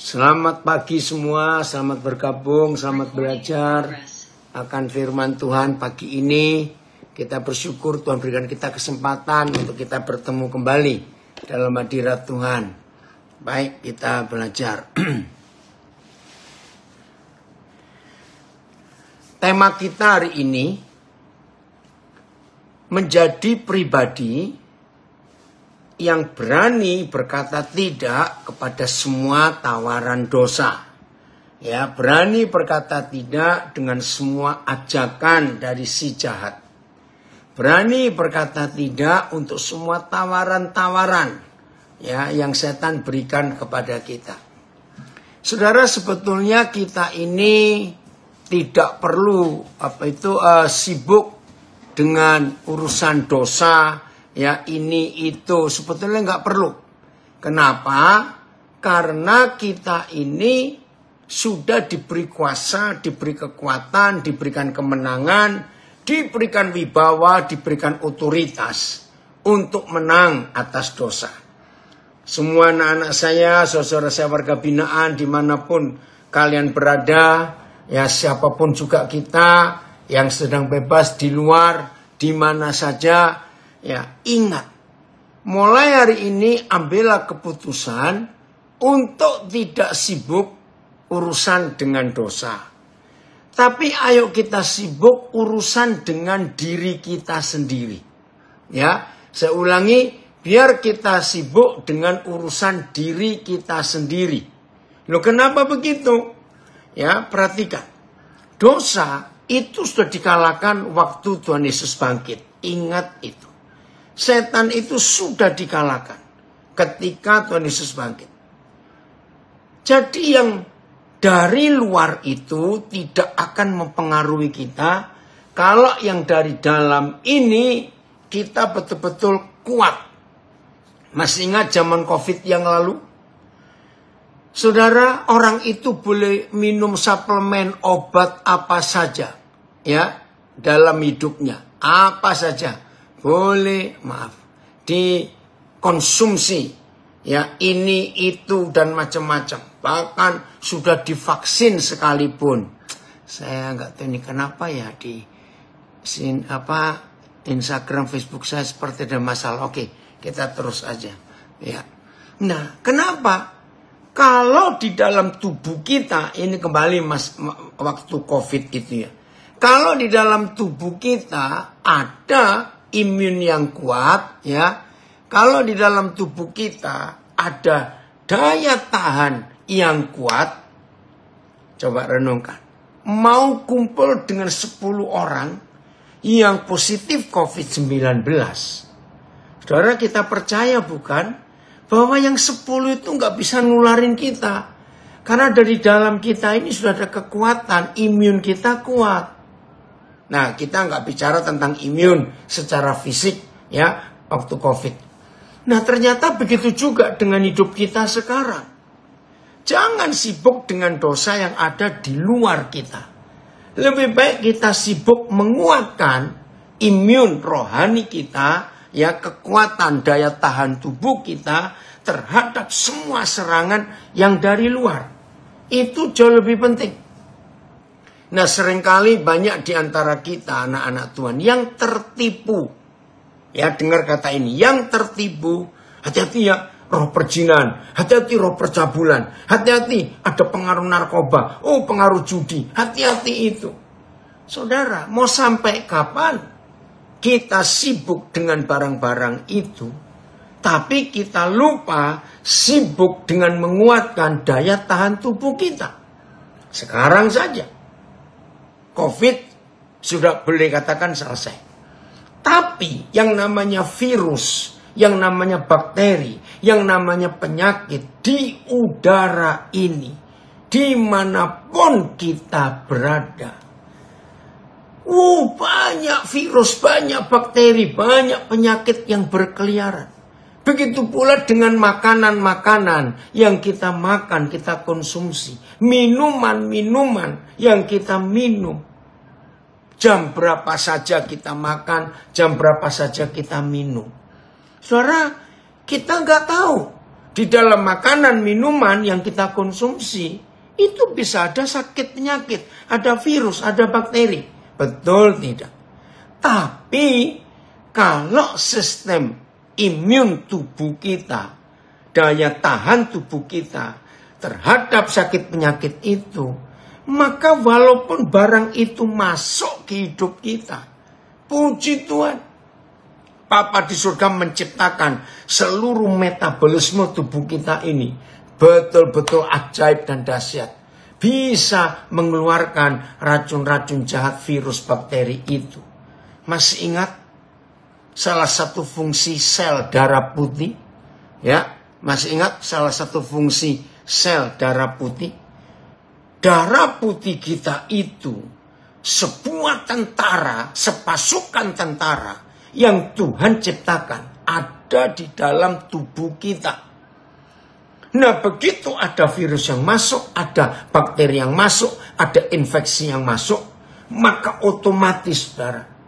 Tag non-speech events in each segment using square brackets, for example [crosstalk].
Selamat pagi semua, selamat bergabung, selamat belajar akan firman Tuhan pagi ini. Kita bersyukur Tuhan berikan kita kesempatan untuk kita bertemu kembali dalam hadirat Tuhan. Baik, kita belajar. [clears throat] Tema kita hari ini menjadi pribadi yang berani berkata tidak kepada semua tawaran dosa. Ya, berani berkata tidak dengan semua ajakan dari si jahat. Berani berkata tidak untuk semua tawaran-tawaran ya yang setan berikan kepada kita. Saudara sebetulnya kita ini tidak perlu apa itu uh, sibuk dengan urusan dosa, ya ini itu sebetulnya nggak perlu. Kenapa? Karena kita ini sudah diberi kuasa, diberi kekuatan, diberikan kemenangan, diberikan wibawa, diberikan otoritas untuk menang atas dosa. Semua anak-anak saya, saudara saya warga binaan dimanapun kalian berada, ya siapapun juga kita yang sedang bebas di luar, di mana saja, Ya, ingat. Mulai hari ini ambillah keputusan untuk tidak sibuk urusan dengan dosa. Tapi ayo kita sibuk urusan dengan diri kita sendiri. Ya, saya ulangi, biar kita sibuk dengan urusan diri kita sendiri. Loh kenapa begitu? Ya, perhatikan. Dosa itu sudah dikalahkan waktu Tuhan Yesus bangkit. Ingat itu setan itu sudah dikalahkan ketika Tuhan Yesus bangkit. Jadi yang dari luar itu tidak akan mempengaruhi kita kalau yang dari dalam ini kita betul-betul kuat. Masih ingat zaman Covid yang lalu? Saudara, orang itu boleh minum suplemen obat apa saja ya dalam hidupnya, apa saja boleh maaf dikonsumsi ya ini itu dan macam-macam bahkan sudah divaksin sekalipun saya nggak tahu ini kenapa ya di sin apa Instagram Facebook saya seperti ada masalah oke kita terus aja ya nah kenapa kalau di dalam tubuh kita ini kembali mas waktu covid gitu ya kalau di dalam tubuh kita ada imun yang kuat ya. Kalau di dalam tubuh kita ada daya tahan yang kuat, coba renungkan. Mau kumpul dengan 10 orang yang positif COVID-19. Saudara kita percaya bukan bahwa yang 10 itu nggak bisa nularin kita. Karena dari dalam kita ini sudah ada kekuatan, imun kita kuat. Nah, kita nggak bicara tentang imun secara fisik ya waktu COVID. Nah, ternyata begitu juga dengan hidup kita sekarang. Jangan sibuk dengan dosa yang ada di luar kita. Lebih baik kita sibuk menguatkan imun rohani kita, ya kekuatan daya tahan tubuh kita terhadap semua serangan yang dari luar. Itu jauh lebih penting. Nah seringkali banyak diantara kita anak-anak Tuhan yang tertipu. Ya dengar kata ini, yang tertipu. Hati-hati ya, roh perjinan, hati-hati roh percabulan, hati-hati ada pengaruh narkoba, oh pengaruh judi, hati-hati itu. Saudara, mau sampai kapan kita sibuk dengan barang-barang itu, tapi kita lupa sibuk dengan menguatkan daya tahan tubuh kita. Sekarang saja, COVID sudah boleh katakan selesai. Tapi yang namanya virus, yang namanya bakteri, yang namanya penyakit di udara ini, dimanapun kita berada. uh banyak virus, banyak bakteri, banyak penyakit yang berkeliaran. Begitu pula dengan makanan-makanan yang kita makan, kita konsumsi. Minuman-minuman yang kita minum. Jam berapa saja kita makan, jam berapa saja kita minum. Suara kita nggak tahu. Di dalam makanan, minuman yang kita konsumsi, itu bisa ada sakit penyakit, ada virus, ada bakteri. Betul tidak? Tapi kalau sistem imun tubuh kita, daya tahan tubuh kita terhadap sakit penyakit itu, maka walaupun barang itu masuk ke hidup kita, puji Tuhan. Papa di surga menciptakan seluruh metabolisme tubuh kita ini betul-betul ajaib dan dahsyat. Bisa mengeluarkan racun-racun jahat virus bakteri itu. Masih ingat salah satu fungsi sel darah putih ya masih ingat salah satu fungsi sel darah putih darah putih kita itu sebuah tentara sepasukan tentara yang Tuhan ciptakan ada di dalam tubuh kita nah begitu ada virus yang masuk ada bakteri yang masuk ada infeksi yang masuk maka otomatis darah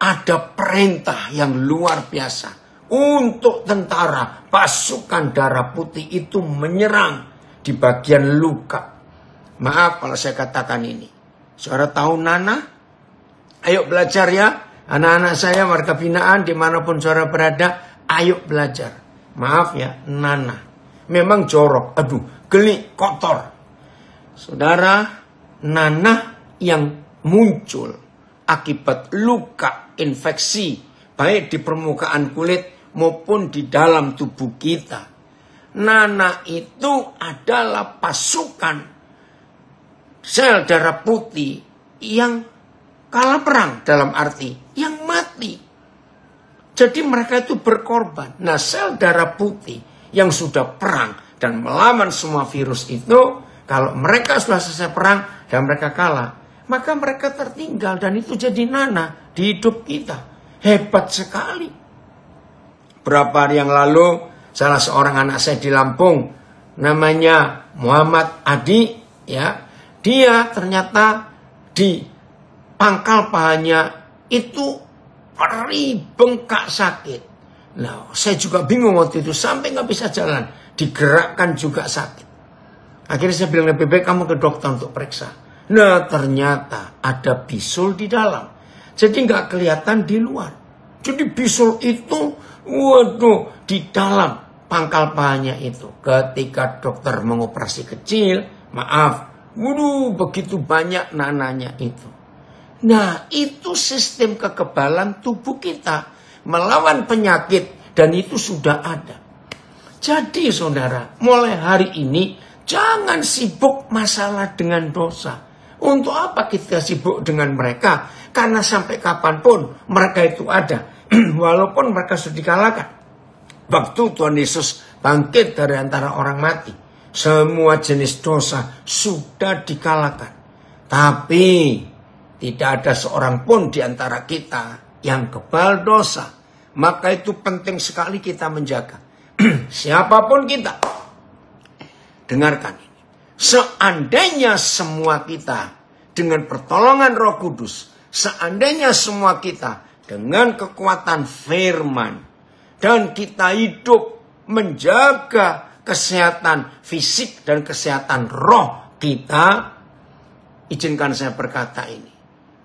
ada perintah yang luar biasa untuk tentara pasukan darah putih itu menyerang di bagian luka. Maaf kalau saya katakan ini. Suara tahu Nana? Ayo belajar ya. Anak-anak saya warga binaan dimanapun suara berada, ayo belajar. Maaf ya, Nana. Memang jorok, aduh, geli, kotor. Saudara, Nana yang muncul akibat luka infeksi baik di permukaan kulit maupun di dalam tubuh kita. Nana itu adalah pasukan sel darah putih yang kalah perang dalam arti yang mati. Jadi mereka itu berkorban. Nah sel darah putih yang sudah perang dan melawan semua virus itu, kalau mereka sudah selesai perang dan mereka kalah, maka mereka tertinggal dan itu jadi nana di hidup kita. Hebat sekali. Berapa hari yang lalu salah seorang anak saya di Lampung namanya Muhammad Adi ya. Dia ternyata di pangkal pahanya itu perih bengkak sakit. Nah, saya juga bingung waktu itu sampai nggak bisa jalan, digerakkan juga sakit. Akhirnya saya bilang lebih baik kamu ke dokter untuk periksa. Nah ternyata ada bisul di dalam. Jadi nggak kelihatan di luar. Jadi bisul itu waduh di dalam pangkal pahanya itu. Ketika dokter mengoperasi kecil, maaf, waduh begitu banyak nananya itu. Nah itu sistem kekebalan tubuh kita melawan penyakit dan itu sudah ada. Jadi saudara, mulai hari ini jangan sibuk masalah dengan dosa untuk apa kita sibuk dengan mereka? Karena sampai kapanpun mereka itu ada. [clears throat] Walaupun mereka sudah dikalahkan. Waktu Tuhan Yesus bangkit dari antara orang mati. Semua jenis dosa sudah dikalahkan. Tapi tidak ada seorang pun di antara kita yang kebal dosa. Maka itu penting sekali kita menjaga. [clears throat] Siapapun kita. Dengarkan Seandainya semua kita dengan pertolongan Roh Kudus, seandainya semua kita dengan kekuatan firman dan kita hidup menjaga kesehatan fisik dan kesehatan roh kita, izinkan saya berkata ini.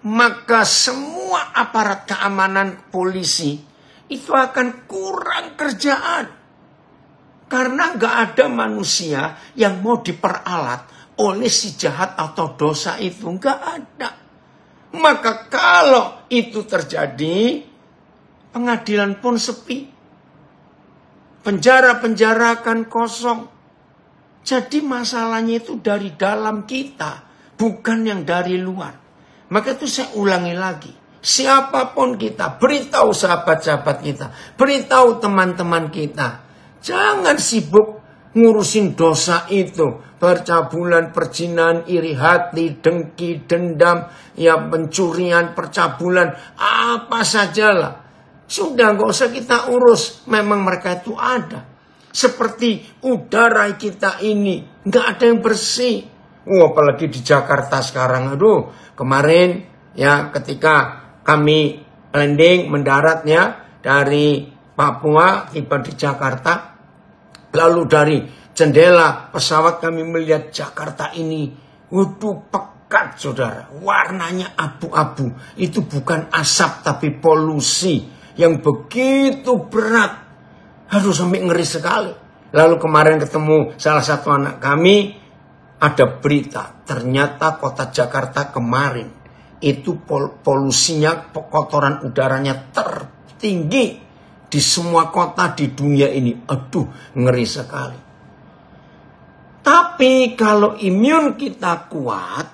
Maka semua aparat keamanan polisi itu akan kurang kerjaan karena nggak ada manusia yang mau diperalat oleh si jahat atau dosa itu. Nggak ada. Maka kalau itu terjadi, pengadilan pun sepi. Penjara-penjara akan kosong. Jadi masalahnya itu dari dalam kita, bukan yang dari luar. Maka itu saya ulangi lagi. Siapapun kita, beritahu sahabat-sahabat kita, beritahu teman-teman kita, Jangan sibuk ngurusin dosa itu. Percabulan, percinan, iri hati, dengki, dendam, ya pencurian, percabulan, apa sajalah. Sudah nggak usah kita urus, memang mereka itu ada. Seperti udara kita ini, nggak ada yang bersih. Oh, apalagi di Jakarta sekarang, aduh, kemarin ya ketika kami landing mendaratnya dari Papua tiba di Jakarta, Lalu dari jendela pesawat kami melihat Jakarta ini. Waduh pekat saudara. Warnanya abu-abu. Itu bukan asap tapi polusi. Yang begitu berat. Harus sampai ngeri sekali. Lalu kemarin ketemu salah satu anak kami. Ada berita. Ternyata kota Jakarta kemarin. Itu pol polusinya, kotoran udaranya tertinggi di semua kota di dunia ini. Aduh, ngeri sekali. Tapi kalau imun kita kuat,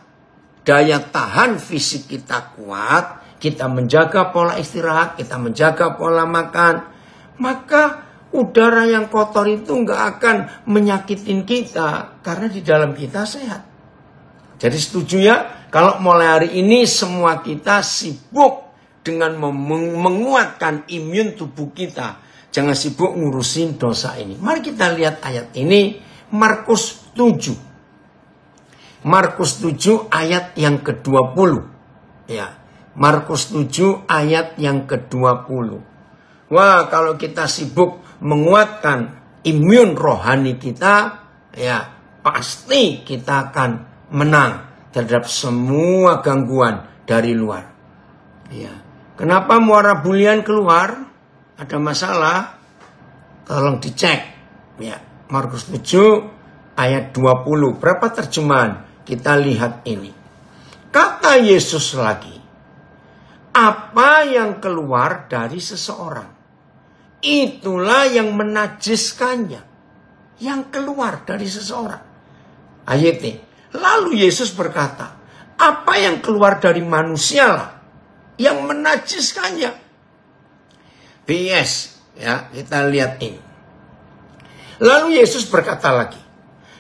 daya tahan fisik kita kuat, kita menjaga pola istirahat, kita menjaga pola makan, maka udara yang kotor itu nggak akan menyakitin kita karena di dalam kita sehat. Jadi setuju ya, kalau mulai hari ini semua kita sibuk dengan menguatkan imun tubuh kita. Jangan sibuk ngurusin dosa ini. Mari kita lihat ayat ini Markus 7. Markus 7 ayat yang ke-20. Ya. Markus 7 ayat yang ke-20. Wah, kalau kita sibuk menguatkan imun rohani kita, ya pasti kita akan menang terhadap semua gangguan dari luar. Ya. Kenapa Muara Bulian keluar? Ada masalah? Tolong dicek. Ya, Markus 7 ayat 20. Berapa terjemahan? Kita lihat ini. Kata Yesus lagi, apa yang keluar dari seseorang, itulah yang menajiskannya. Yang keluar dari seseorang. Ayat ini. Lalu Yesus berkata, apa yang keluar dari manusia lah, yang menajiskannya. BS, ya, kita lihat ini. Lalu Yesus berkata lagi,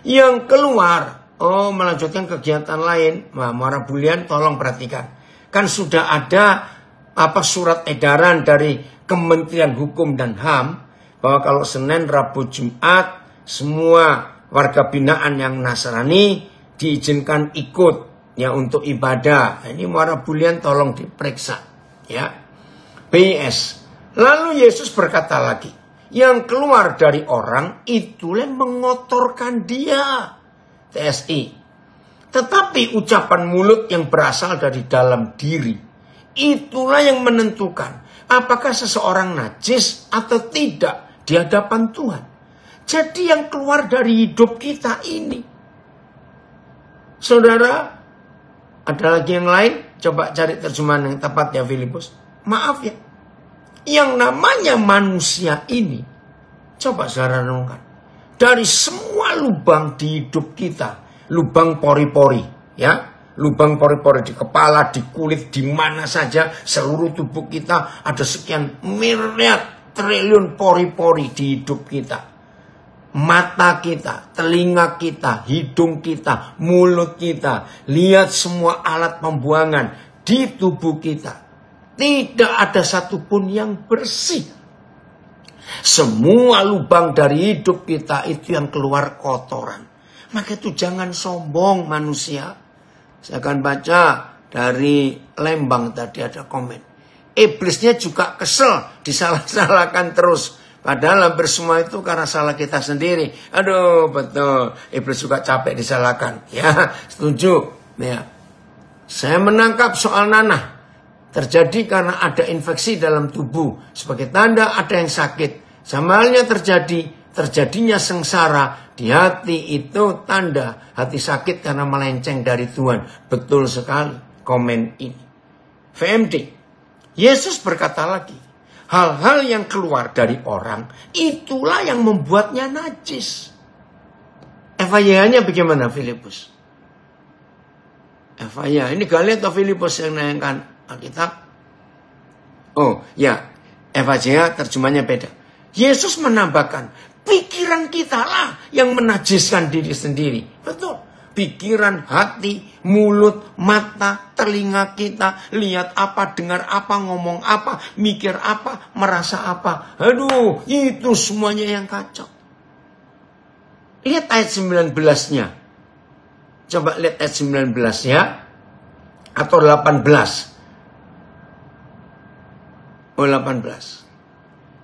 yang keluar, oh melanjutkan kegiatan lain, Mama Bulian tolong perhatikan. Kan sudah ada apa surat edaran dari Kementerian Hukum dan HAM bahwa kalau Senin, Rabu, Jumat semua warga binaan yang Nasrani diizinkan ikut ya untuk ibadah. Nah, ini muara bulian tolong diperiksa ya. PS. Lalu Yesus berkata lagi, yang keluar dari orang itulah mengotorkan dia. TSI. Tetapi ucapan mulut yang berasal dari dalam diri itulah yang menentukan apakah seseorang najis atau tidak di hadapan Tuhan. Jadi yang keluar dari hidup kita ini, saudara, ada lagi yang lain? Coba cari terjemahan yang tepat ya Filipus. Maaf ya. Yang namanya manusia ini. Coba saya renungkan. Dari semua lubang di hidup kita. Lubang pori-pori. Ya, lubang pori-pori di kepala, di kulit, di mana saja, seluruh tubuh kita ada sekian miliar triliun pori-pori di hidup kita mata kita, telinga kita, hidung kita, mulut kita. Lihat semua alat pembuangan di tubuh kita. Tidak ada satupun yang bersih. Semua lubang dari hidup kita itu yang keluar kotoran. Maka itu jangan sombong manusia. Saya akan baca dari Lembang tadi ada komen. Iblisnya juga kesel, [laughs] disalah-salahkan terus Padahal hampir semua itu karena salah kita sendiri. Aduh, betul. Iblis juga capek disalahkan. Ya, setuju. Ya. Saya menangkap soal nanah. Terjadi karena ada infeksi dalam tubuh. Sebagai tanda ada yang sakit. Sama halnya terjadi. Terjadinya sengsara di hati itu tanda hati sakit karena melenceng dari Tuhan. Betul sekali komen ini. VMD. Yesus berkata lagi, hal-hal yang keluar dari orang itulah yang membuatnya najis. fia bagaimana Filipus? Evaya, ini kalian atau Filipus yang naikkan Alkitab? Oh ya, FIA terjemahnya beda. Yesus menambahkan pikiran kita lah yang menajiskan diri sendiri. Betul pikiran, hati, mulut, mata, telinga kita, lihat apa, dengar apa, ngomong apa, mikir apa, merasa apa. Aduh, itu semuanya yang kacau. Lihat ayat 19-nya. Coba lihat ayat 19 ya. Atau 18. Oh, 18.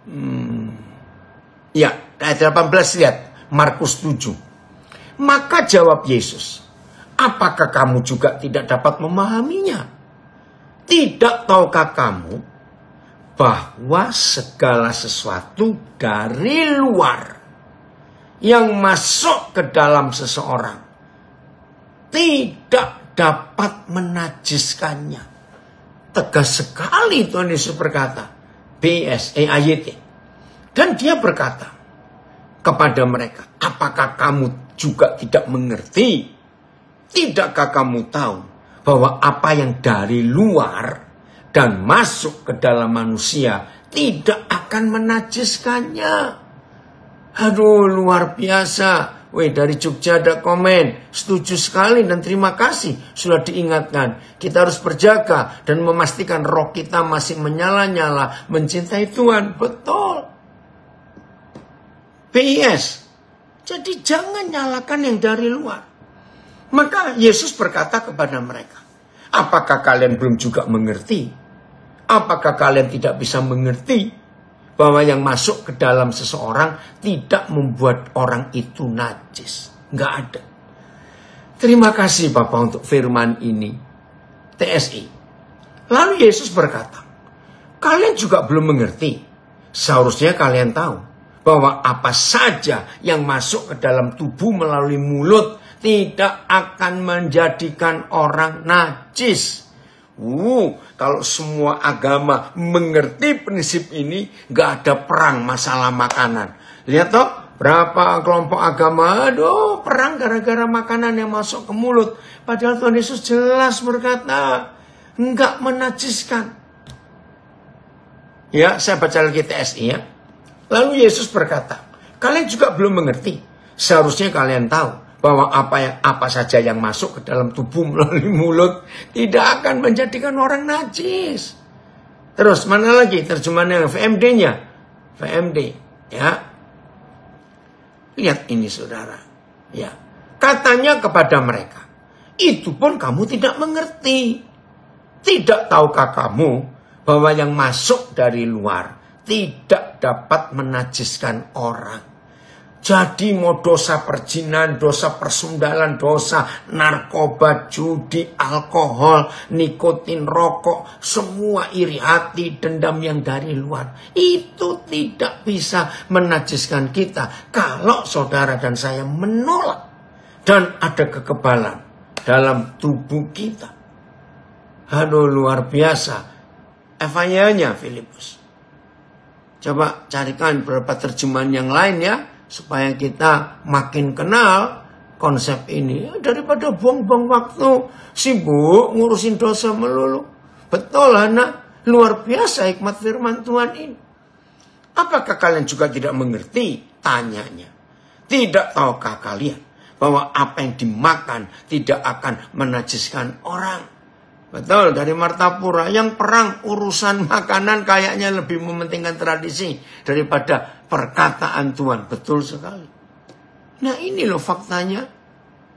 Hmm. Ya, ayat 18 lihat. Markus 7. Maka jawab Yesus, apakah kamu juga tidak dapat memahaminya? Tidak tahukah kamu bahwa segala sesuatu dari luar yang masuk ke dalam seseorang tidak dapat menajiskannya. Tegas sekali Tuhan Yesus berkata, BSEAYT. Dan dia berkata kepada mereka, apakah kamu juga tidak mengerti. Tidakkah kamu tahu bahwa apa yang dari luar dan masuk ke dalam manusia tidak akan menajiskannya? Aduh, luar biasa. Weh, dari Jogja ada komen. Setuju sekali dan terima kasih sudah diingatkan. Kita harus berjaga dan memastikan roh kita masih menyala-nyala mencintai Tuhan. Betul. PIS, jadi jangan nyalakan yang dari luar. Maka Yesus berkata kepada mereka, apakah kalian belum juga mengerti? Apakah kalian tidak bisa mengerti bahwa yang masuk ke dalam seseorang tidak membuat orang itu najis? Enggak ada. Terima kasih Bapak untuk firman ini. TSI. Lalu Yesus berkata, kalian juga belum mengerti. Seharusnya kalian tahu bahwa apa saja yang masuk ke dalam tubuh melalui mulut tidak akan menjadikan orang najis. Uh, kalau semua agama mengerti prinsip ini, nggak ada perang masalah makanan. Lihat toh, berapa kelompok agama, aduh perang gara-gara makanan yang masuk ke mulut. Padahal Tuhan Yesus jelas berkata, nggak menajiskan. Ya, saya baca lagi TSI ya. Lalu Yesus berkata, kalian juga belum mengerti. Seharusnya kalian tahu bahwa apa yang apa saja yang masuk ke dalam tubuh melalui mulut tidak akan menjadikan orang najis. Terus mana lagi terjemahan yang VMD-nya? VMD, ya. Lihat ini saudara, ya. Katanya kepada mereka, itu pun kamu tidak mengerti. Tidak tahukah kamu bahwa yang masuk dari luar tidak dapat menajiskan orang. Jadi mau dosa perjinan, dosa persundalan, dosa narkoba, judi, alkohol, nikotin, rokok, semua iri hati, dendam yang dari luar. Itu tidak bisa menajiskan kita kalau saudara dan saya menolak dan ada kekebalan dalam tubuh kita. Aduh luar biasa. Evanya-nya Filipus. Coba carikan beberapa terjemahan yang lain ya, supaya kita makin kenal konsep ini ya, daripada buang-buang waktu sibuk ngurusin dosa melulu. Betul, anak. Luar biasa hikmat firman Tuhan ini. Apakah kalian juga tidak mengerti? Tanyanya. Tidak tahukah kalian bahwa apa yang dimakan tidak akan menajiskan orang? Betul, dari Martapura yang perang urusan makanan kayaknya lebih mementingkan tradisi daripada perkataan Tuhan. Betul sekali. Nah ini loh faktanya.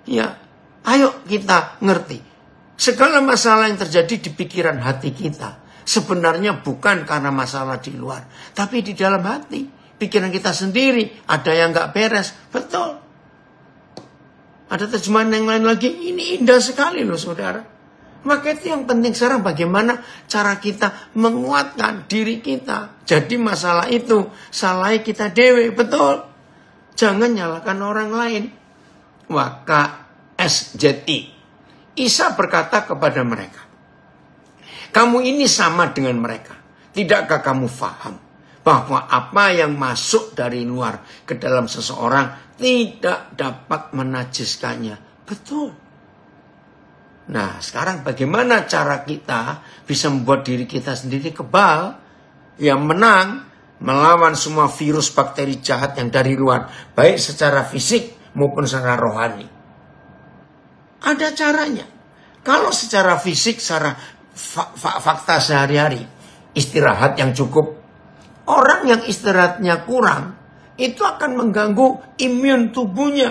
Ya, ayo kita ngerti. Segala masalah yang terjadi di pikiran hati kita sebenarnya bukan karena masalah di luar, tapi di dalam hati. Pikiran kita sendiri ada yang gak beres, betul. Ada terjemahan yang lain lagi, ini indah sekali loh saudara. Maka itu yang penting sekarang bagaimana cara kita menguatkan diri kita. Jadi masalah itu salah kita dewe, betul. Jangan nyalakan orang lain. Waka SJI. Isa berkata kepada mereka, kamu ini sama dengan mereka. Tidakkah kamu faham bahwa apa yang masuk dari luar ke dalam seseorang tidak dapat menajiskannya? Betul. Nah, sekarang bagaimana cara kita bisa membuat diri kita sendiri kebal, yang menang melawan semua virus bakteri jahat yang dari luar, baik secara fisik maupun secara rohani. Ada caranya. Kalau secara fisik, secara fakta sehari-hari, istirahat yang cukup, orang yang istirahatnya kurang, itu akan mengganggu imun tubuhnya.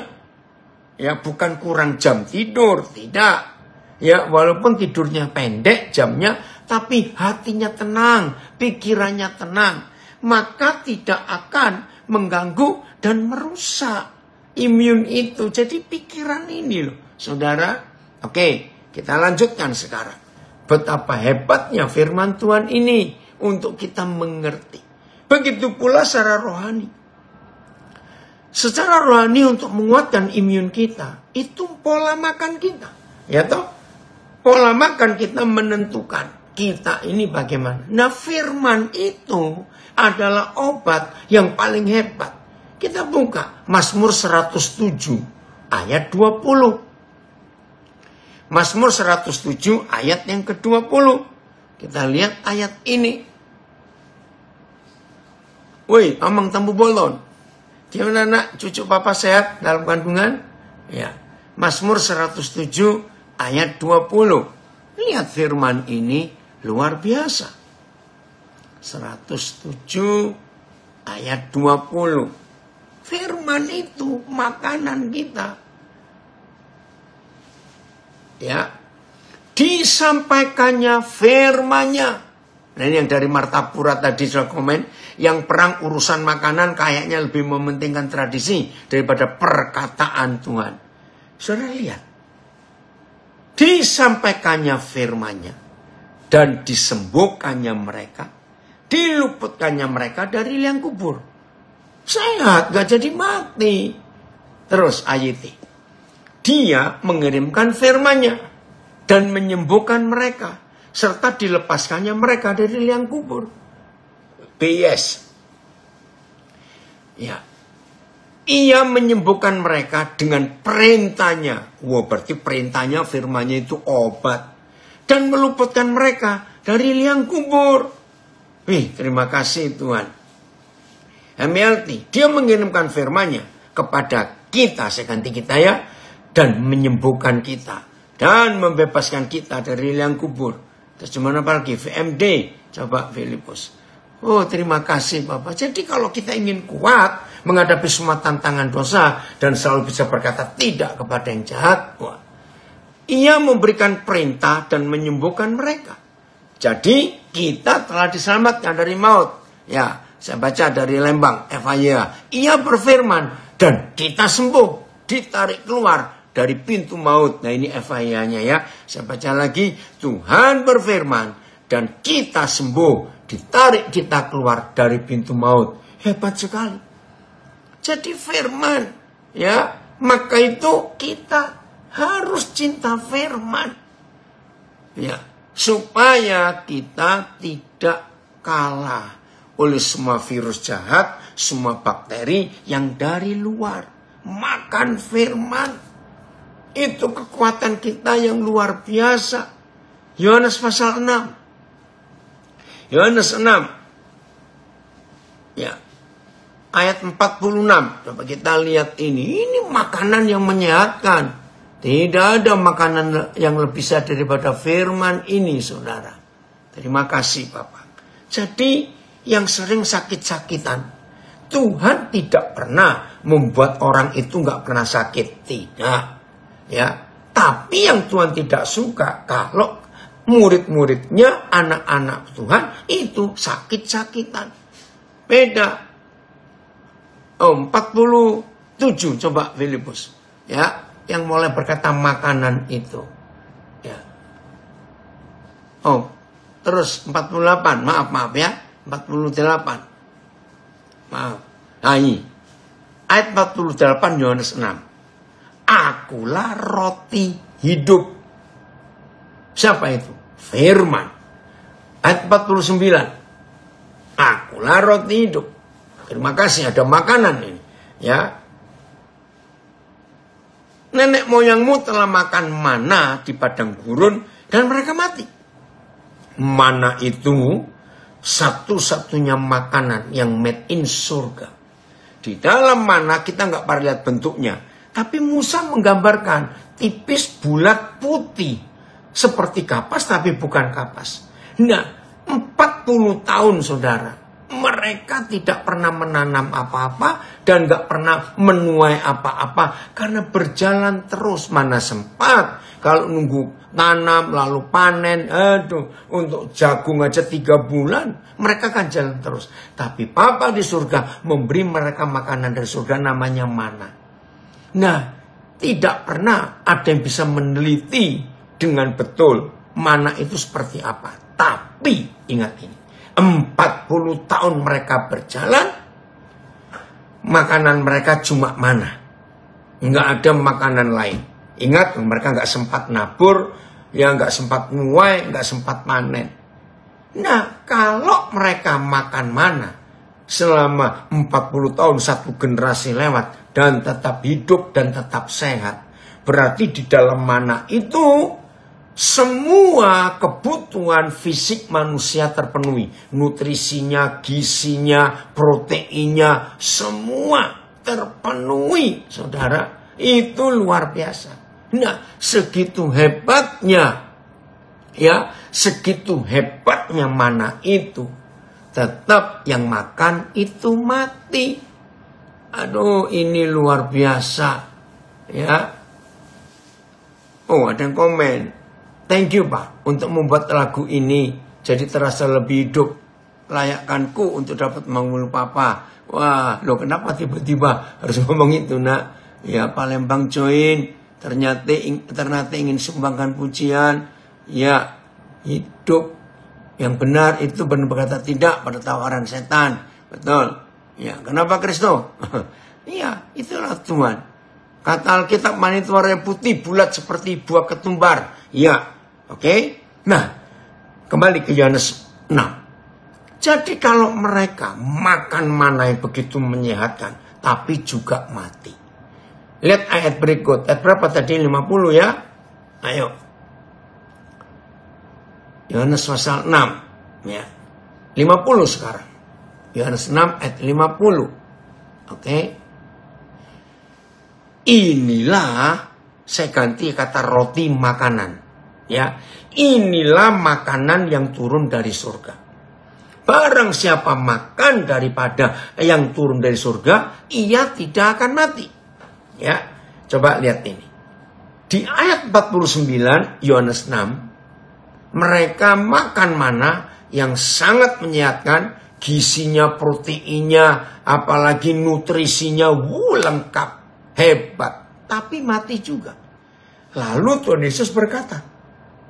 Ya, bukan kurang jam tidur, tidak ya walaupun tidurnya pendek jamnya tapi hatinya tenang, pikirannya tenang, maka tidak akan mengganggu dan merusak imun itu. Jadi pikiran ini loh, Saudara. Oke, kita lanjutkan sekarang. Betapa hebatnya firman Tuhan ini untuk kita mengerti. Begitu pula secara rohani. Secara rohani untuk menguatkan imun kita, itu pola makan kita. Ya toh? pola makan kita menentukan kita ini bagaimana. Nah firman itu adalah obat yang paling hebat. Kita buka Mazmur 107 ayat 20. Mazmur 107 ayat yang ke-20. Kita lihat ayat ini. Woi, amang tambu bolon. Gimana anak cucu papa sehat dalam kandungan? Ya. Mazmur 107 ayat 20. Lihat firman ini luar biasa. 107 ayat 20. Firman itu makanan kita. Ya. Disampaikannya firmanya. Nah ini yang dari Martapura tadi sudah komen yang perang urusan makanan kayaknya lebih mementingkan tradisi daripada perkataan Tuhan. Sudah lihat, disampaikannya firmannya dan disembuhkannya mereka, diluputkannya mereka dari liang kubur. Sehat, gak jadi mati. Terus ini dia mengirimkan firmannya dan menyembuhkan mereka serta dilepaskannya mereka dari liang kubur. BS. Ya, ia menyembuhkan mereka dengan perintahnya. Wah, berarti perintahnya firmanya itu obat. Dan meluputkan mereka dari liang kubur. Wih, terima kasih Tuhan. MLT, dia mengirimkan firmanya kepada kita, seganti kita ya. Dan menyembuhkan kita. Dan membebaskan kita dari liang kubur. Terjemahan apa lagi? VMD. Coba Filipus. Oh, terima kasih Bapak. Jadi kalau kita ingin kuat, menghadapi semua tantangan dosa dan selalu bisa berkata tidak kepada yang jahat. Wah. Ia memberikan perintah dan menyembuhkan mereka. Jadi kita telah diselamatkan dari maut. Ya, saya baca dari Lembang, Evaya. Ia berfirman dan kita sembuh, ditarik keluar dari pintu maut. Nah ini Evaya-nya ya. Saya baca lagi, Tuhan berfirman dan kita sembuh, ditarik kita keluar dari pintu maut. Hebat sekali. Jadi firman, ya. Maka itu kita harus cinta firman. Ya, supaya kita tidak kalah oleh semua virus jahat, semua bakteri yang dari luar. Makan firman. Itu kekuatan kita yang luar biasa. Yohanes pasal 6. Yohanes 6. Ya, ayat 46. Coba kita lihat ini. Ini makanan yang menyehatkan. Tidak ada makanan yang lebih sehat daripada firman ini, saudara. Terima kasih, Bapak. Jadi, yang sering sakit-sakitan. Tuhan tidak pernah membuat orang itu nggak pernah sakit. Tidak. Ya. Tapi yang Tuhan tidak suka kalau murid-muridnya, anak-anak Tuhan itu sakit-sakitan. Beda oh, 47 coba Filipus ya yang mulai berkata makanan itu ya oh terus 48 maaf maaf ya 48 maaf hai nah, ayat 48 Yohanes 6 akulah roti hidup siapa itu firman ayat 49 akulah roti hidup Terima kasih ada makanan ini. Ya. Nenek moyangmu telah makan mana di padang gurun dan mereka mati. Mana itu satu-satunya makanan yang made in surga. Di dalam mana kita nggak pernah lihat bentuknya. Tapi Musa menggambarkan tipis bulat putih. Seperti kapas tapi bukan kapas. Nah, 40 tahun saudara mereka tidak pernah menanam apa-apa dan nggak pernah menuai apa-apa karena berjalan terus mana sempat kalau nunggu tanam lalu panen aduh untuk jagung aja tiga bulan mereka kan jalan terus tapi Papa di surga memberi mereka makanan dari surga namanya mana nah tidak pernah ada yang bisa meneliti dengan betul mana itu seperti apa tapi ingat ini 40 tahun mereka berjalan, makanan mereka cuma mana. Enggak ada makanan lain. Ingat, mereka enggak sempat nabur, ya enggak sempat nuai, enggak sempat panen. Nah, kalau mereka makan mana selama 40 tahun satu generasi lewat dan tetap hidup dan tetap sehat, berarti di dalam mana itu semua kebutuhan fisik manusia terpenuhi. Nutrisinya, gisinya proteinnya, semua terpenuhi, saudara. Itu luar biasa. Nah, segitu hebatnya, ya, segitu hebatnya mana itu, tetap yang makan itu mati. Aduh, ini luar biasa, ya. Oh, ada yang komen. Thank you Pak untuk membuat lagu ini jadi terasa lebih hidup. layakanku untuk dapat mengulur papa. Wah, lo kenapa tiba-tiba harus [laughs] ngomong itu nak? Ya Palembang join. Ternyata, ternyata ingin sumbangkan pujian. Ya, hidup yang benar itu benar berkata tidak pada tawaran setan. Betul. Ya, kenapa Kristo? [laughs] Iya, itulah Tuhan. Kata Alkitab, warna putih bulat seperti buah ketumbar. Ya, Oke? Okay? Nah, kembali ke Yohanes 6. Jadi kalau mereka makan mana yang begitu menyehatkan, tapi juga mati. Lihat ayat berikut. Ayat berapa tadi? 50 ya? Ayo. Yohanes pasal 6. Ya. 50 sekarang. Yohanes 6 ayat 50. Oke. Okay? Inilah saya ganti kata roti makanan. Ya, inilah makanan yang turun dari surga. Barang siapa makan daripada yang turun dari surga, ia tidak akan mati. Ya, coba lihat ini. Di ayat 49 Yohanes 6, mereka makan mana yang sangat menyehatkan, gizinya, proteinnya, apalagi nutrisinya, wuh lengkap, hebat, tapi mati juga. Lalu Tuhan Yesus berkata,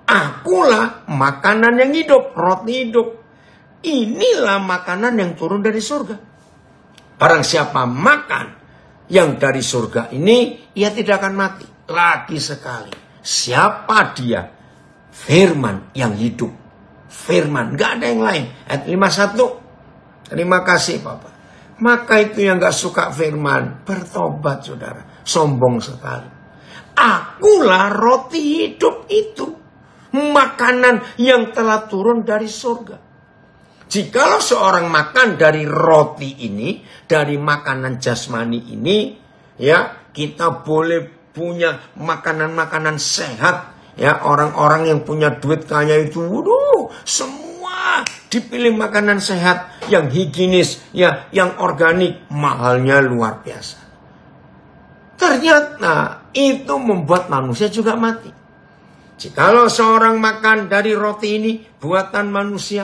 Akulah makanan yang hidup, roti hidup. Inilah makanan yang turun dari surga. Barang siapa makan yang dari surga ini, ia tidak akan mati. Lagi sekali. Siapa dia? Firman yang hidup. Firman, gak ada yang lain. Ayat 51. Terima kasih Bapak. Maka itu yang gak suka firman, bertobat saudara. Sombong sekali. Akulah roti hidup itu makanan yang telah turun dari surga. Jikalau seorang makan dari roti ini, dari makanan jasmani ini, ya kita boleh punya makanan-makanan sehat. Ya orang-orang yang punya duit kaya itu, waduh, semua dipilih makanan sehat yang higienis, ya yang organik, mahalnya luar biasa. Ternyata itu membuat manusia juga mati. Jikalau seorang makan dari roti ini buatan manusia,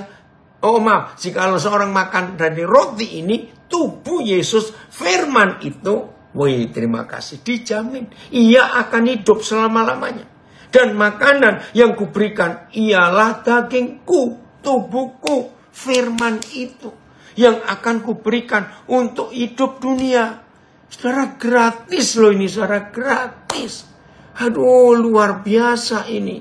oh maaf, jikalau seorang makan dari roti ini tubuh Yesus, firman itu, woi terima kasih, dijamin ia akan hidup selama-lamanya. Dan makanan yang kuberikan ialah dagingku, tubuhku, firman itu yang akan kuberikan untuk hidup dunia. secara gratis loh ini, secara gratis. Aduh, luar biasa ini.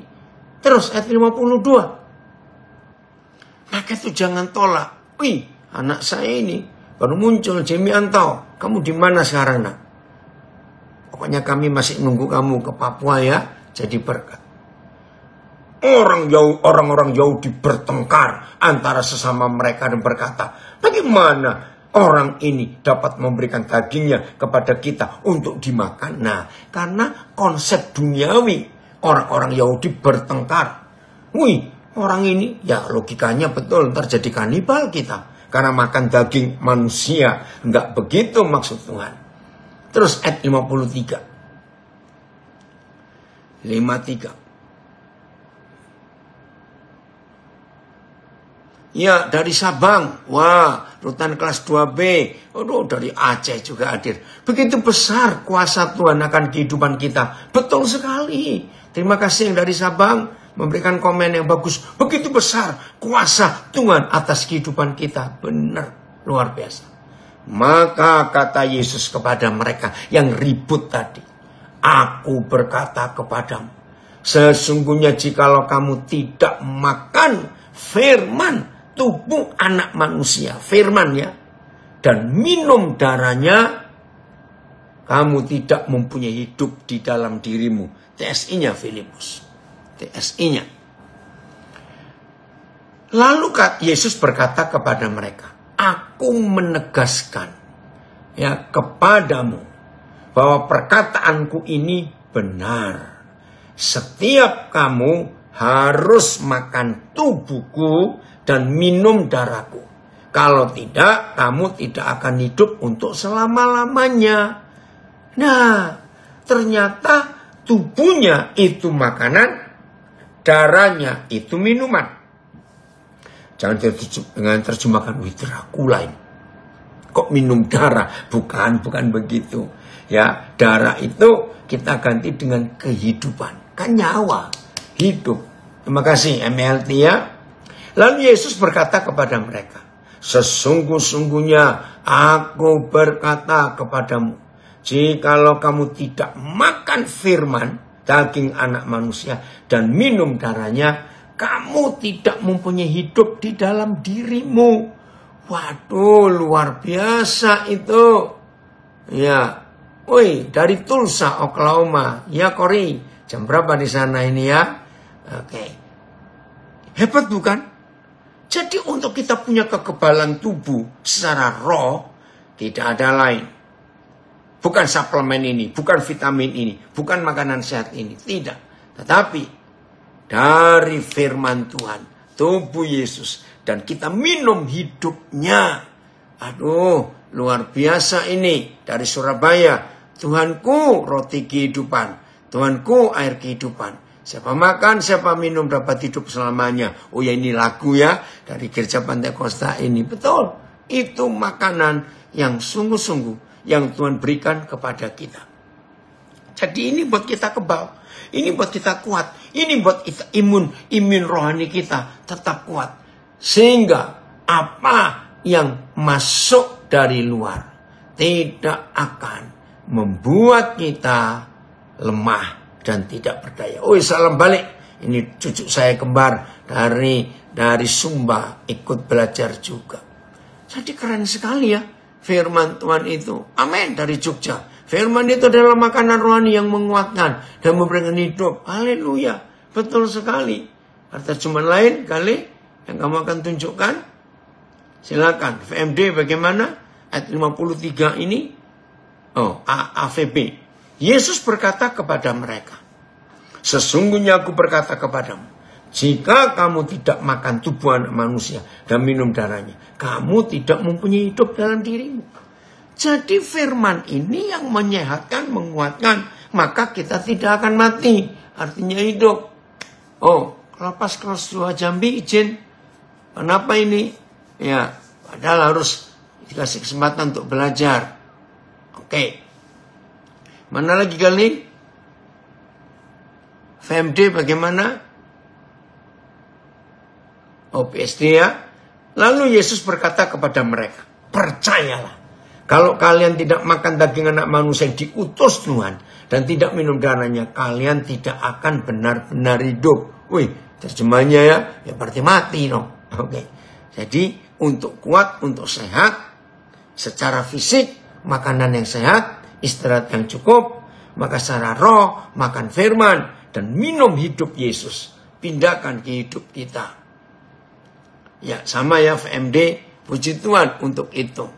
Terus ayat 52. Maka itu jangan tolak. Wih, anak saya ini baru muncul Jamie Antau Kamu di mana sekarang nak? Pokoknya kami masih nunggu kamu ke Papua ya. Jadi berkat. Orang jauh orang-orang jauh dibertengkar antara sesama mereka dan berkata, bagaimana orang ini dapat memberikan dagingnya kepada kita untuk dimakan. Nah, karena konsep duniawi orang-orang Yahudi bertengkar. Wih, orang ini ya logikanya betul terjadi kanibal kita karena makan daging manusia. Enggak begitu maksud Tuhan. Terus ayat 53. 53. Ya dari Sabang. Wah, rutan kelas 2B. Aduh, dari Aceh juga hadir. Begitu besar kuasa Tuhan akan kehidupan kita. Betul sekali. Terima kasih yang dari Sabang memberikan komen yang bagus. Begitu besar kuasa Tuhan atas kehidupan kita. Benar, luar biasa. Maka kata Yesus kepada mereka yang ribut tadi. Aku berkata kepadamu. Sesungguhnya jikalau kamu tidak makan firman tubuh anak manusia, firmannya, dan minum darahnya, kamu tidak mempunyai hidup di dalam dirimu. TSI-nya Filipus. TSI-nya. Lalu Yesus berkata kepada mereka, Aku menegaskan ya kepadamu bahwa perkataanku ini benar. Setiap kamu harus makan tubuhku dan minum darahku. Kalau tidak, kamu tidak akan hidup untuk selama-lamanya. Nah, ternyata tubuhnya itu makanan, darahnya itu minuman. Jangan dengan terjemahkan witraku lain. Kok minum darah? Bukan, bukan begitu. Ya, darah itu kita ganti dengan kehidupan. Kan nyawa, hidup. Terima kasih MLT ya. Lalu Yesus berkata kepada mereka, Sesungguh-sungguhnya aku berkata kepadamu, jikalau kamu tidak makan firman, daging anak manusia, dan minum darahnya, kamu tidak mempunyai hidup di dalam dirimu. Waduh, luar biasa itu. Ya, woi dari Tulsa, Oklahoma. Ya, Kori, jam berapa di sana ini ya? Oke. Hebat bukan? Jadi untuk kita punya kekebalan tubuh secara roh, tidak ada lain. Bukan suplemen ini, bukan vitamin ini, bukan makanan sehat ini. Tidak. Tetapi dari firman Tuhan, tubuh Yesus. Dan kita minum hidupnya. Aduh, luar biasa ini. Dari Surabaya, Tuhanku roti kehidupan. Tuhanku air kehidupan. Siapa makan, siapa minum dapat hidup selamanya. Oh ya ini lagu ya dari gereja Kosta ini. Betul, itu makanan yang sungguh-sungguh yang Tuhan berikan kepada kita. Jadi ini buat kita kebal, ini buat kita kuat, ini buat kita imun, imun rohani kita tetap kuat. Sehingga apa yang masuk dari luar tidak akan membuat kita lemah dan tidak berdaya. Oh, salam balik. Ini cucu saya kembar dari dari Sumba ikut belajar juga. Jadi keren sekali ya firman Tuhan itu. Amin dari Jogja. Firman itu adalah makanan rohani yang menguatkan dan memberikan hidup. Haleluya. Betul sekali. Harta cuman lain kali yang kamu akan tunjukkan. Silakan. VMD bagaimana? Ayat 53 ini. Oh, AAVB. Yesus berkata kepada mereka, Sesungguhnya aku berkata kepadamu, jika kamu tidak makan tubuh anak manusia dan minum darahnya, kamu tidak mempunyai hidup dalam dirimu. Jadi firman ini yang menyehatkan, menguatkan, maka kita tidak akan mati. Artinya hidup. Oh, lepas kelas dua Jambi izin. Kenapa ini? Ya, padahal harus dikasih kesempatan untuk belajar. Oke, okay. Mana lagi kali? FMD bagaimana? OPSD oh, ya. Lalu Yesus berkata kepada mereka, percayalah. Kalau kalian tidak makan daging anak manusia yang diutus Tuhan dan tidak minum darahnya, kalian tidak akan benar-benar hidup. Wih, terjemahnya ya, ya berarti mati no. Oke. Okay. Jadi untuk kuat, untuk sehat, secara fisik, makanan yang sehat, istirahat yang cukup, maka secara roh, makan firman, dan minum hidup Yesus. Pindahkan ke hidup kita. Ya, sama ya FMD puji Tuhan untuk itu.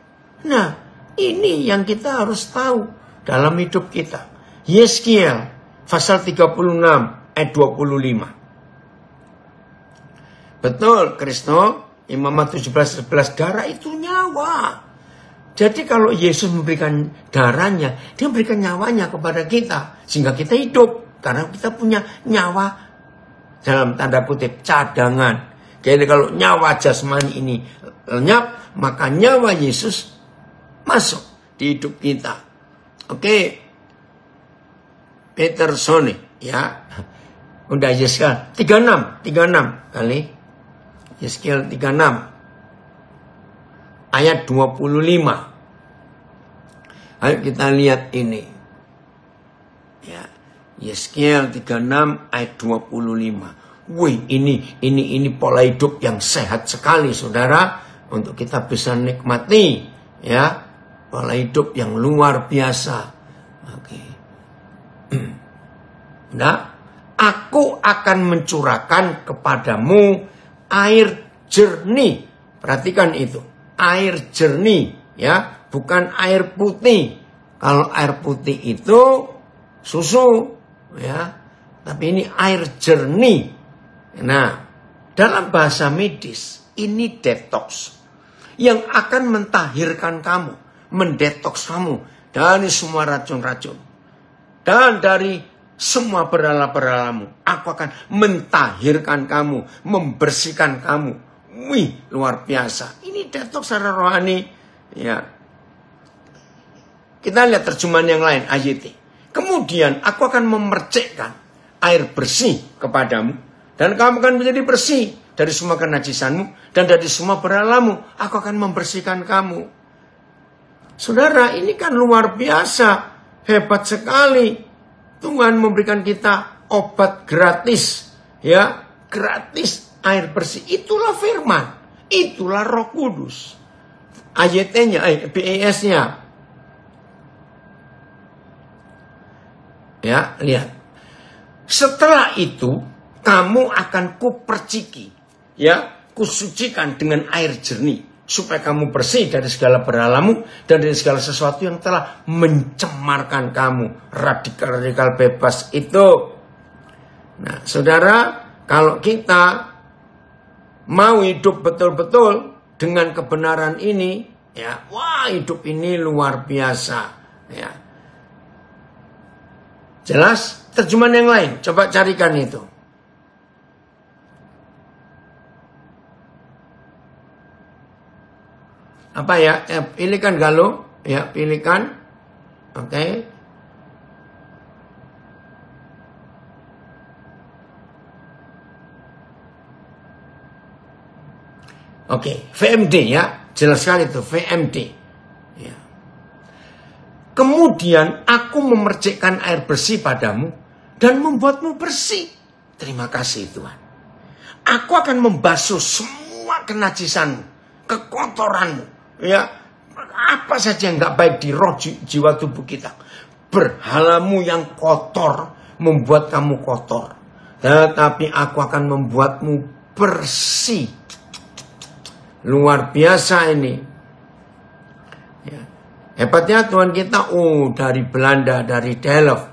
Nah, ini yang kita harus tahu dalam hidup kita. Yeskiel pasal 36 ayat 25. Betul, Kristo, Imamat 17 darah itu nyawa. Jadi kalau Yesus memberikan darahnya, dia memberikan nyawanya kepada kita. Sehingga kita hidup. Karena kita punya nyawa dalam tanda kutip cadangan. Jadi kalau nyawa jasmani ini lenyap, maka nyawa Yesus masuk di hidup kita. Oke. Peter Sony ya. Udah Yeskel 36, 36 kali. Yeskel 36 ayat 25. Ayo kita lihat ini. Ya, Yeskiel 36 ayat 25. Wih, ini ini ini pola hidup yang sehat sekali Saudara untuk kita bisa nikmati ya pola hidup yang luar biasa. Oke. [clears throat] Nah, aku akan mencurahkan kepadamu air jernih. Perhatikan itu air jernih ya, bukan air putih. Kalau air putih itu susu ya, tapi ini air jernih. Nah, dalam bahasa medis ini detox yang akan mentahirkan kamu, mendetoks kamu dari semua racun-racun. Dan dari semua berhala-berhalamu, aku akan mentahirkan kamu, membersihkan kamu Wih, luar biasa. Ini detox secara rohani. Ya. Kita lihat terjemahan yang lain, ayat Kemudian aku akan memercikkan air bersih kepadamu. Dan kamu akan menjadi bersih dari semua kenajisanmu dan dari semua beralamu. Aku akan membersihkan kamu. Saudara, ini kan luar biasa. Hebat sekali. Tuhan memberikan kita obat gratis. Ya, gratis air bersih. Itulah firman. Itulah roh kudus. Ayatnya, nya eh, PES-nya. Ya, lihat. Setelah itu, kamu akan kuperciki. Ya, kusucikan dengan air jernih. Supaya kamu bersih dari segala berhalamu dan dari segala sesuatu yang telah mencemarkan kamu. Radikal-radikal bebas itu. Nah, saudara, kalau kita mau hidup betul-betul dengan kebenaran ini, ya, wah hidup ini luar biasa, ya. Jelas? Terjemahan yang lain, coba carikan itu. Apa ya? Eh, pilihkan galuh, ya, pilihkan. Oke. Okay. Oke, okay, VMD ya, jelas sekali itu VMD. Ya. Kemudian aku memercikkan air bersih padamu dan membuatmu bersih. Terima kasih Tuhan. Aku akan membasuh semua kenajisanmu, kekotoranmu, ya apa saja yang nggak baik di roh jiwa tubuh kita. Berhalamu yang kotor membuat kamu kotor, tetapi aku akan membuatmu bersih Luar biasa ini. Ya. Hebatnya Tuhan kita, oh dari Belanda, dari Delft,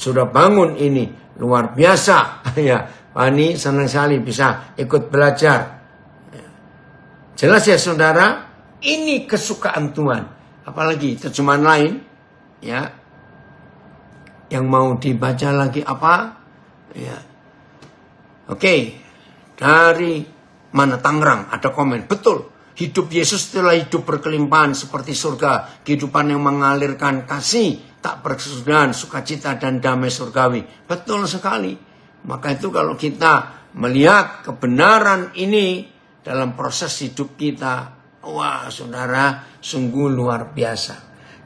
sudah bangun ini. Luar biasa. [laughs] ya, Pani senang sekali bisa ikut belajar. Ya. Jelas ya saudara, ini kesukaan Tuhan. Apalagi terjemahan lain, ya, yang mau dibaca lagi apa? Ya. Oke, okay. dari mana Tangerang ada komen betul hidup Yesus itulah hidup berkelimpahan seperti surga kehidupan yang mengalirkan kasih tak berkesudahan sukacita dan damai surgawi betul sekali maka itu kalau kita melihat kebenaran ini dalam proses hidup kita wah saudara sungguh luar biasa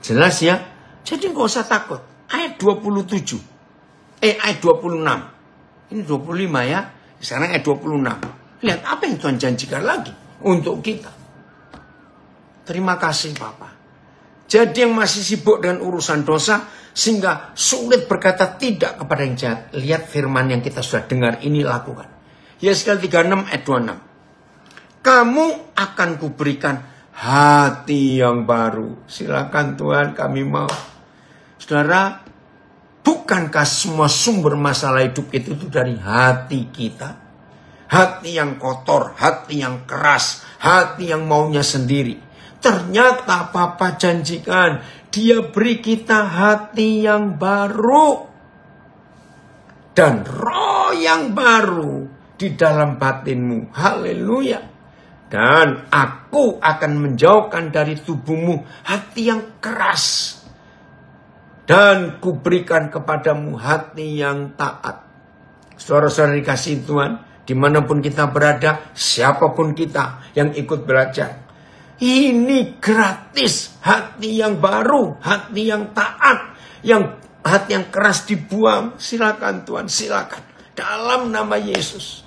jelas ya jadi nggak usah takut ayat 27 eh ayat 26 ini 25 ya sekarang ayat 26 Lihat apa yang Tuhan janjikan lagi untuk kita. Terima kasih Bapak. Jadi yang masih sibuk dengan urusan dosa sehingga sulit berkata tidak kepada yang jahat. Lihat firman yang kita sudah dengar ini lakukan. Yeskel 36 ayat 26. Kamu akan kuberikan hati yang baru. Silakan Tuhan kami mau. Saudara, bukankah semua sumber masalah hidup itu, itu dari hati kita? hati yang kotor, hati yang keras, hati yang maunya sendiri. Ternyata Papa janjikan dia beri kita hati yang baru dan roh yang baru di dalam batinmu. Haleluya. Dan aku akan menjauhkan dari tubuhmu hati yang keras. Dan kuberikan kepadamu hati yang taat. Suara-suara dikasih Tuhan, dimanapun kita berada, siapapun kita yang ikut belajar. Ini gratis, hati yang baru, hati yang taat, yang hati yang keras dibuang. Silakan Tuhan, silakan. Dalam nama Yesus.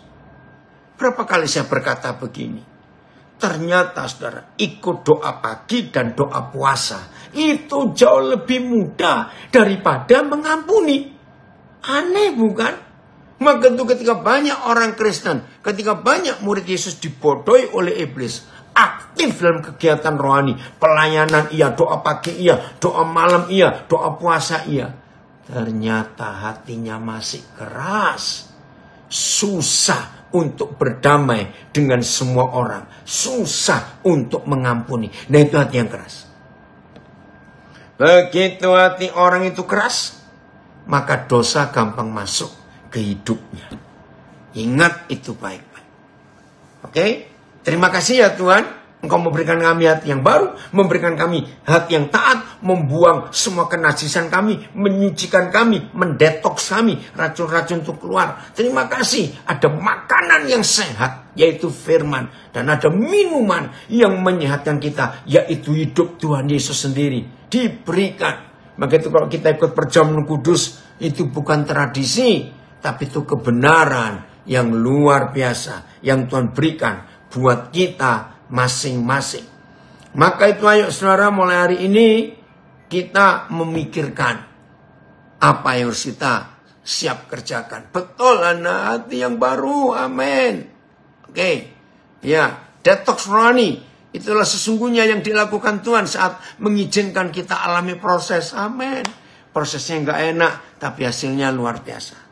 Berapa kali saya berkata begini? Ternyata saudara, ikut doa pagi dan doa puasa. Itu jauh lebih mudah daripada mengampuni. Aneh bukan? Maka itu ketika banyak orang Kristen, ketika banyak murid Yesus dibodohi oleh iblis, aktif dalam kegiatan rohani, pelayanan ia, doa pagi ia, doa malam ia, doa puasa ia. Ternyata hatinya masih keras, susah untuk berdamai dengan semua orang, susah untuk mengampuni. Nah itu hati yang keras. Begitu hati orang itu keras, maka dosa gampang masuk ke hidupnya. Ingat itu baik-baik. Oke? Terima kasih ya Tuhan. Engkau memberikan kami hati yang baru, memberikan kami hati yang taat, membuang semua kenajisan kami, menyucikan kami, mendetoks kami, racun-racun untuk keluar. Terima kasih, ada makanan yang sehat, yaitu firman. Dan ada minuman yang menyehatkan kita, yaitu hidup Tuhan Yesus sendiri. Diberikan. Maka itu kalau kita ikut perjamuan kudus, itu bukan tradisi, tapi itu kebenaran yang luar biasa yang Tuhan berikan buat kita masing-masing. Maka itu ayo saudara mulai hari ini kita memikirkan apa yang harus kita siap kerjakan. Betul anak hati yang baru, amin. Oke, okay. ya detox rohani itulah sesungguhnya yang dilakukan Tuhan saat mengizinkan kita alami proses, amin. Prosesnya nggak enak, tapi hasilnya luar biasa.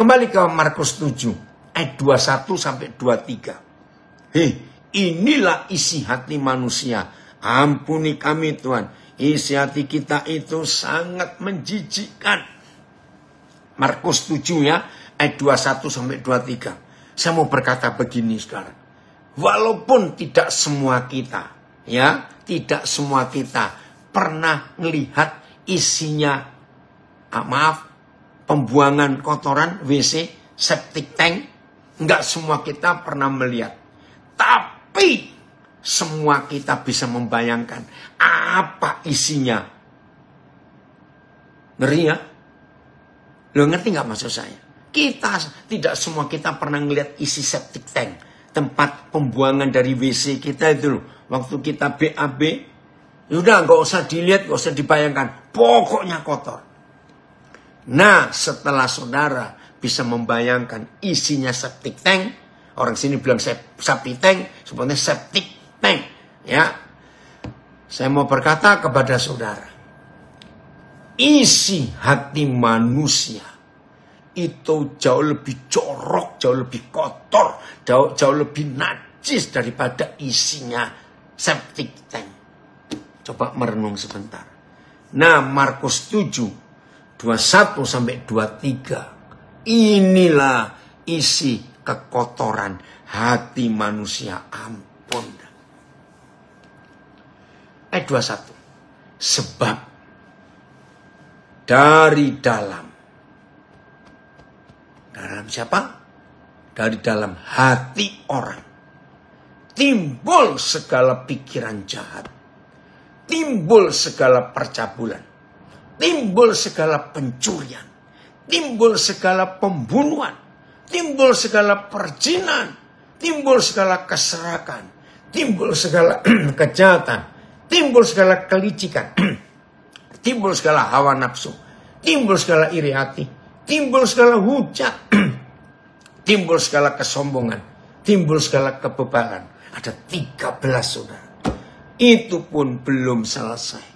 Kembali ke Markus 7 ayat 21 sampai 23. Hei, inilah isi hati manusia. Ampuni kami Tuhan. Isi hati kita itu sangat menjijikkan. Markus 7 ya, ayat 21 sampai 23. Saya mau berkata begini sekarang. Walaupun tidak semua kita, ya, tidak semua kita pernah melihat isinya, ah, maaf, pembuangan kotoran, WC, septic tank. nggak semua kita pernah melihat. Tapi semua kita bisa membayangkan apa isinya. Ngeri ya? Lo ngerti nggak maksud saya? Kita tidak semua kita pernah ngelihat isi septic tank, tempat pembuangan dari WC kita itu loh. Waktu kita BAB, udah nggak usah dilihat, nggak usah dibayangkan. Pokoknya kotor. Nah, setelah saudara bisa membayangkan isinya septic tank, orang sini bilang septic tank, sebenarnya septic tank, ya. Saya mau berkata kepada saudara, isi hati manusia itu jauh lebih corok jauh lebih kotor, jauh, jauh lebih najis daripada isinya septic tank. Coba merenung sebentar. Nah, Markus 7 21 sampai 23. Inilah isi kekotoran hati manusia. Ampun. Eh, Ayat 21. Sebab dari dalam. Dalam siapa? Dari dalam hati orang. Timbul segala pikiran jahat. Timbul segala percabulan timbul segala pencurian, timbul segala pembunuhan, timbul segala perjinan, timbul segala keserakan, timbul segala kejahatan, timbul segala kelicikan, timbul segala hawa nafsu, timbul segala iri hati, timbul segala hujat, timbul segala kesombongan, timbul segala kebebalan. Ada 13 sudah, Itu pun belum selesai.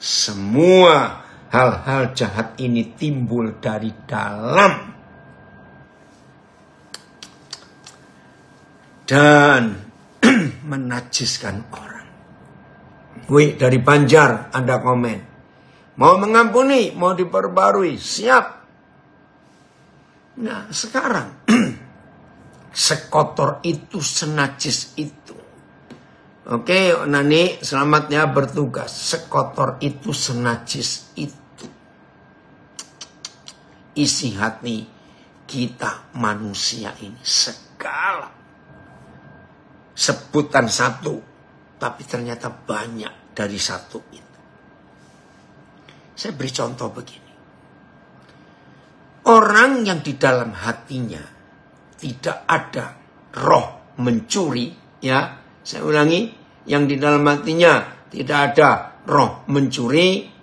Semua hal-hal jahat ini timbul dari dalam. Dan [clears throat] menajiskan orang. Wih dari Banjar, Anda komen. Mau mengampuni, mau diperbarui, siap. Nah sekarang, [clears throat] sekotor itu, senajis itu. Oke, Nani, selamatnya bertugas. Sekotor itu, senajis itu isi hati kita manusia ini segala sebutan satu tapi ternyata banyak dari satu itu. Saya beri contoh begini. Orang yang di dalam hatinya tidak ada roh mencuri, ya, saya ulangi, yang di dalam hatinya tidak ada roh mencuri,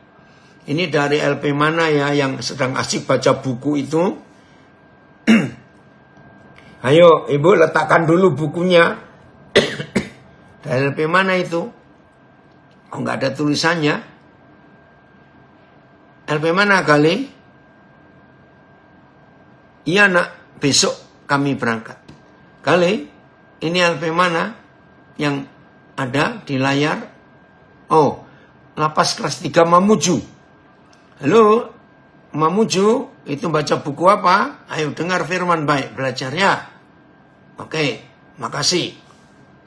ini dari LP mana ya yang sedang asik baca buku itu? [clears throat] Ayo ibu letakkan dulu bukunya. [clears throat] dari LP mana itu? Kok nggak ada tulisannya? LP mana kali? Iya nak, besok kami berangkat. Kali, ini LP mana yang ada di layar? Oh, lapas kelas 3 Mamuju. Halo, Mamuju itu baca buku apa? Ayo dengar firman baik belajarnya. Oke, makasih.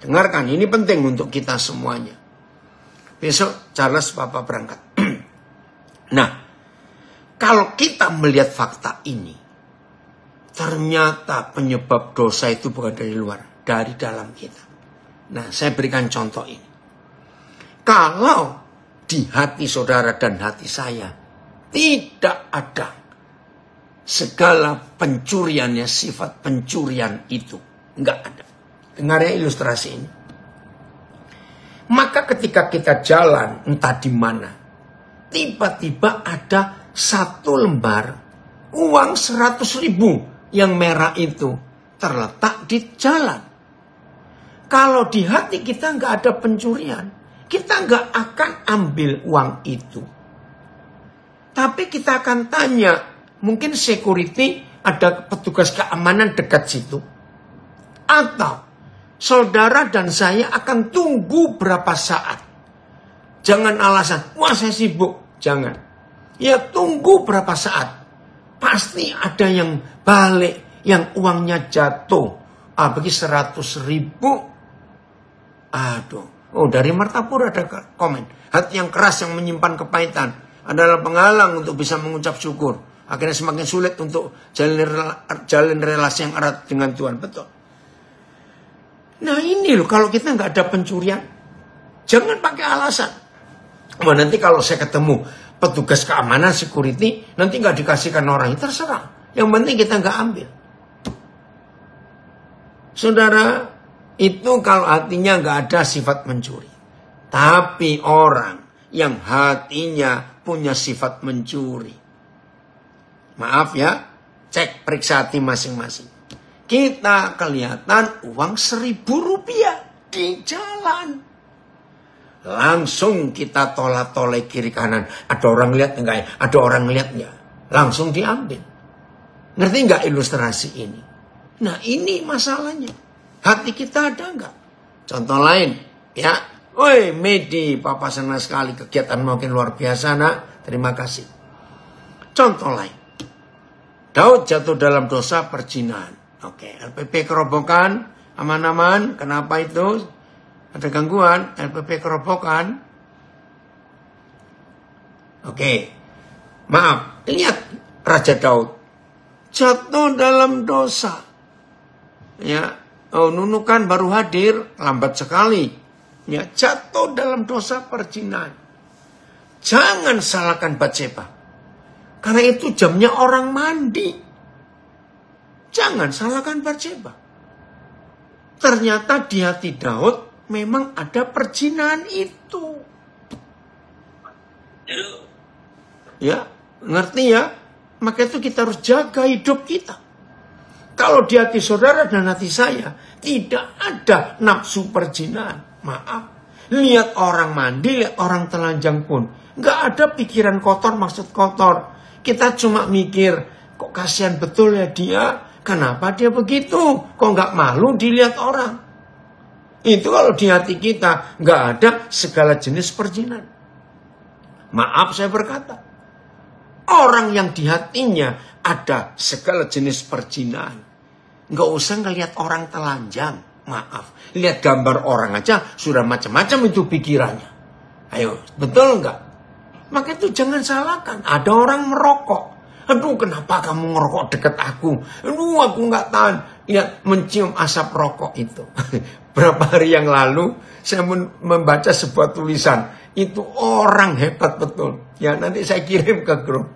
Dengarkan, ini penting untuk kita semuanya. Besok Charles Papa berangkat. [clears throat] nah, kalau kita melihat fakta ini, ternyata penyebab dosa itu bukan dari luar, dari dalam kita. Nah, saya berikan contoh ini. Kalau di hati saudara dan hati saya tidak ada segala pencuriannya sifat pencurian itu nggak ada dengar ya ilustrasi ini maka ketika kita jalan entah di mana tiba-tiba ada satu lembar uang seratus ribu yang merah itu terletak di jalan. Kalau di hati kita nggak ada pencurian, kita nggak akan ambil uang itu. Tapi kita akan tanya, mungkin security ada petugas keamanan dekat situ. Atau saudara dan saya akan tunggu berapa saat. Jangan alasan, wah saya sibuk. Jangan. Ya tunggu berapa saat. Pasti ada yang balik, yang uangnya jatuh. Ah, bagi 100 ribu. Aduh. Oh, dari Martapura ada komen. Hati yang keras yang menyimpan kepahitan adalah penghalang untuk bisa mengucap syukur. Akhirnya semakin sulit untuk jalin, jalin relasi yang erat dengan Tuhan. Betul. Nah ini loh, kalau kita nggak ada pencurian, jangan pakai alasan. Wah nanti kalau saya ketemu petugas keamanan, security, nanti nggak dikasihkan orang, terserah. Yang penting kita nggak ambil. Saudara, itu kalau artinya nggak ada sifat mencuri. Tapi orang yang hatinya punya sifat mencuri. Maaf ya, cek periksa hati masing-masing. Kita kelihatan uang seribu rupiah di jalan langsung kita tolak-tolak kiri kanan. Ada orang lihat enggak ya? Ada orang lihat enggak? Langsung diambil. Ngerti enggak ilustrasi ini? Nah ini masalahnya. Hati kita ada enggak? Contoh lain, ya Oi, Medi, papa senang sekali kegiatan makin luar biasa nak. Terima kasih. Contoh lain. Daud jatuh dalam dosa perjinahan. Oke, LPP kerobokan, aman-aman. Kenapa itu? Ada gangguan, LPP kerobokan. Oke, maaf. Lihat Raja Daud jatuh dalam dosa. Ya, oh, nunukan baru hadir lambat sekali ya, jatuh dalam dosa percinaan. Jangan salahkan Batseba. Karena itu jamnya orang mandi. Jangan salahkan Batseba. Ternyata di hati Daud memang ada percinaan itu. Ya, ngerti ya? Maka itu kita harus jaga hidup kita. Kalau di hati saudara dan hati saya tidak ada nafsu perjinan, maaf. Lihat orang mandi, lihat orang telanjang pun. Nggak ada pikiran kotor, maksud kotor. Kita cuma mikir, kok kasihan betul ya dia? Kenapa dia begitu? Kok nggak malu dilihat orang? Itu kalau di hati kita nggak ada segala jenis perjinan. Maaf saya berkata. Orang yang di hatinya ada segala jenis perjinan, Nggak usah ngelihat orang telanjang. Maaf, lihat gambar orang aja sudah macam-macam itu pikirannya. Ayo, betul enggak? Maka itu jangan salahkan. Ada orang merokok. Aduh, kenapa kamu merokok dekat aku? Aduh, aku nggak tahan. Ya, mencium asap rokok itu. [laughs] Berapa hari yang lalu, saya membaca sebuah tulisan. Itu orang hebat betul. Ya, nanti saya kirim ke grup.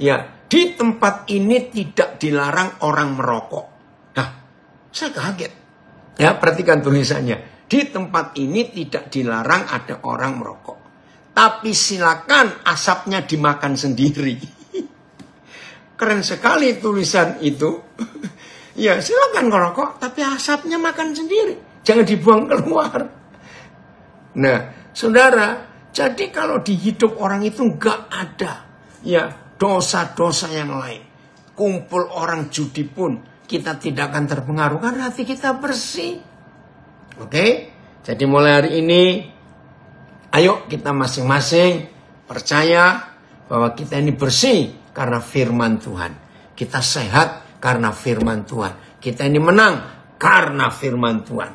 Ya, di tempat ini tidak dilarang orang merokok. Nah, saya kaget. Ya, perhatikan tulisannya. Di tempat ini tidak dilarang ada orang merokok. Tapi silakan asapnya dimakan sendiri. [laughs] Keren sekali tulisan itu. [laughs] ya, silakan merokok, tapi asapnya makan sendiri. Jangan dibuang keluar. Nah, saudara, jadi kalau di hidup orang itu enggak ada ya dosa-dosa yang lain. Kumpul orang judi pun kita tidak akan terpengaruh karena hati kita bersih. Oke? Okay? Jadi mulai hari ini ayo kita masing-masing percaya bahwa kita ini bersih karena firman Tuhan. Kita sehat karena firman Tuhan. Kita ini menang karena firman Tuhan.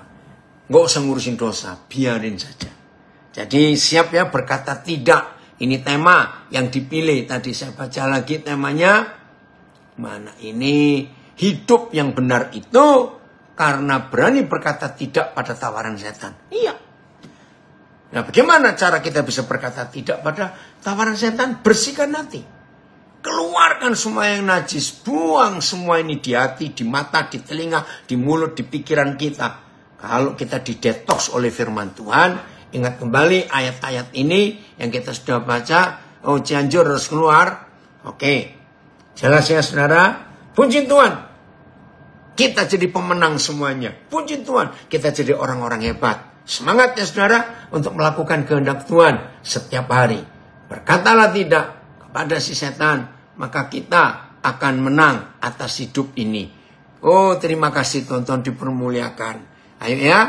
Nggak usah ngurusin dosa, biarin saja. Jadi siap ya berkata tidak. Ini tema yang dipilih tadi saya baca lagi temanya. Mana ini hidup yang benar itu karena berani berkata tidak pada tawaran setan. Iya. Nah, bagaimana cara kita bisa berkata tidak pada tawaran setan? Bersihkan nanti Keluarkan semua yang najis, buang semua ini di hati, di mata, di telinga, di mulut, di pikiran kita. Kalau kita didetoks oleh firman Tuhan, ingat kembali ayat-ayat ini yang kita sudah baca, oh Cianjur harus keluar. Oke, jelas ya saudara, puji Tuhan. Kita jadi pemenang semuanya. Puji Tuhan, kita jadi orang-orang hebat. Semangatnya saudara untuk melakukan kehendak Tuhan setiap hari. Berkatalah tidak kepada si setan, maka kita akan menang atas hidup ini. Oh, terima kasih tonton dipermuliakan. Ayo ya,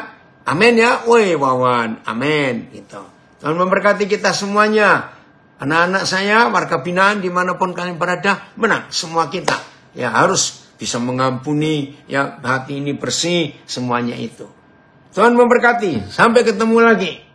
amin ya, woi Wawan, amin gitu. Tuhan memberkati kita semuanya. Anak-anak saya, warga binaan dimanapun kalian berada, menang semua kita. Ya harus bisa mengampuni, ya hati ini bersih, semuanya itu. Tuhan memberkati. Sampai ketemu lagi.